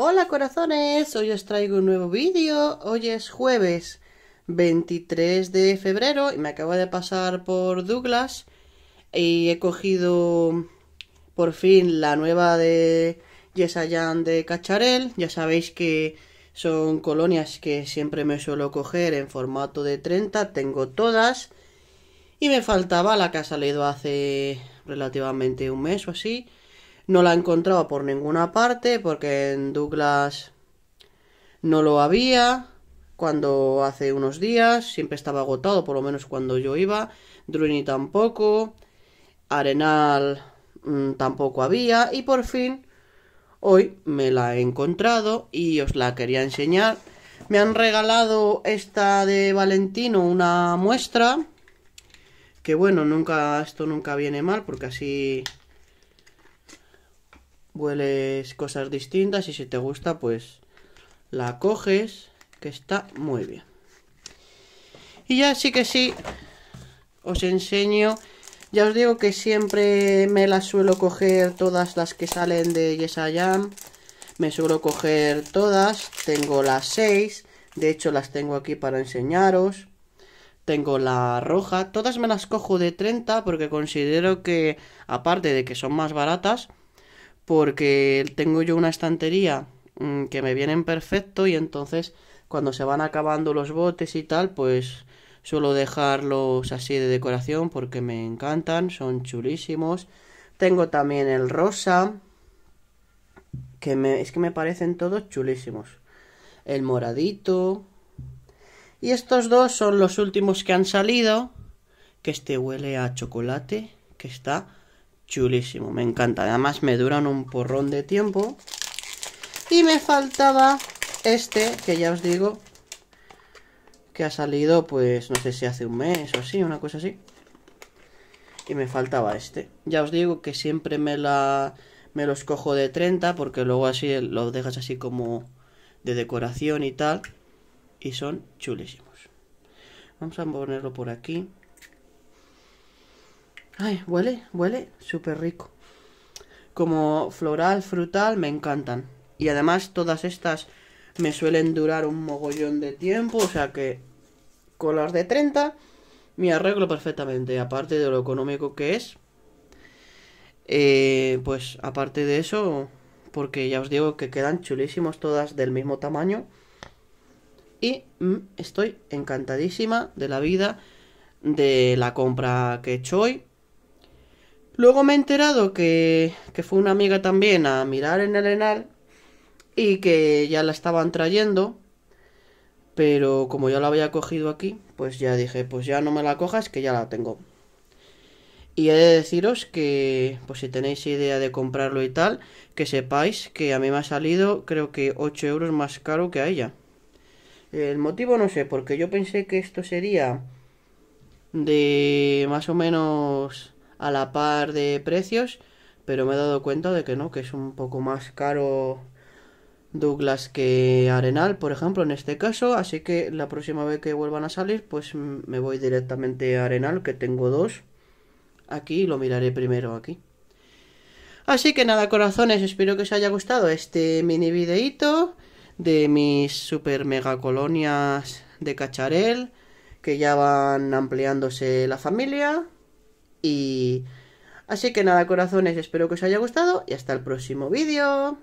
Hola corazones, hoy os traigo un nuevo vídeo, hoy es jueves 23 de febrero y me acabo de pasar por Douglas y he cogido por fin la nueva de Yesayan de Cacharel, ya sabéis que son colonias que siempre me suelo coger en formato de 30, tengo todas y me faltaba la que ha salido hace relativamente un mes o así no la encontraba por ninguna parte porque en Douglas no lo había. Cuando hace unos días siempre estaba agotado, por lo menos cuando yo iba. Druini tampoco. Arenal mm, tampoco había. Y por fin, hoy me la he encontrado y os la quería enseñar. Me han regalado esta de Valentino, una muestra. Que bueno, nunca, esto nunca viene mal porque así Hueles cosas distintas y si te gusta, pues la coges, que está muy bien. Y ya sí que sí, os enseño. Ya os digo que siempre me las suelo coger todas las que salen de Yesayam. Me suelo coger todas. Tengo las 6. De hecho, las tengo aquí para enseñaros. Tengo la roja. Todas me las cojo de 30 porque considero que, aparte de que son más baratas, porque tengo yo una estantería mm, que me vienen perfecto y entonces cuando se van acabando los botes y tal, pues suelo dejarlos así de decoración porque me encantan, son chulísimos. Tengo también el rosa, que es que me parecen todos chulísimos. El moradito. Y estos dos son los últimos que han salido, que este huele a chocolate, que está Chulísimo, me encanta. Además me duran un porrón de tiempo. Y me faltaba este, que ya os digo, que ha salido pues no sé si hace un mes o así, una cosa así. Y me faltaba este. Ya os digo que siempre me la me los cojo de 30 porque luego así los dejas así como de decoración y tal. Y son chulísimos. Vamos a ponerlo por aquí. Ay, huele, huele súper rico. Como floral, frutal, me encantan. Y además todas estas me suelen durar un mogollón de tiempo, o sea que con las de 30 me arreglo perfectamente, aparte de lo económico que es. Eh, pues aparte de eso, porque ya os digo que quedan chulísimos todas del mismo tamaño. Y mm, estoy encantadísima de la vida de la compra que he hecho hoy. Luego me he enterado que, fue una amiga también a mirar en el Enal y que ya la estaban trayendo. Pero como yo la había cogido aquí, pues ya dije, pues ya no me la cojas, que ya la tengo. Y he de deciros que, pues si tenéis idea de comprarlo y tal, que sepáis que a mí me ha salido creo que 8 euros más caro que a ella. El motivo no sé, porque yo pensé que esto sería de más o menos a la par de precios, pero me he dado cuenta de que no, que es un poco más caro Douglas que Arenal, por ejemplo, en este caso, así que la próxima vez que vuelvan a salir, pues me voy directamente a Arenal, que tengo dos aquí y lo miraré primero aquí. Así que nada, corazones, espero que os haya gustado este mini videito de mis super mega colonias de cacharel, que ya van ampliándose la familia. Y... Así que nada, corazones, espero que os haya gustado y hasta el próximo vídeo.